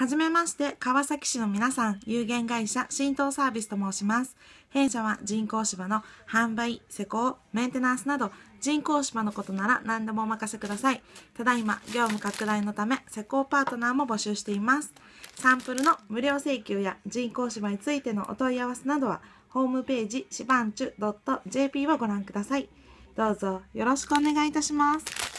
はじめまして、川崎市の皆さん、有限会社浸透サービスと申します。弊社は人工芝の販売、施工、メンテナンスなど、人工芝のことなら何でもお任せください。ただいま、業務拡大のため、施工パートナーも募集しています。サンプルの無料請求や人工芝についてのお問い合わせなどは、ホームページ、しばんちゅ .jp をご覧ください。どうぞよろしくお願いいたします。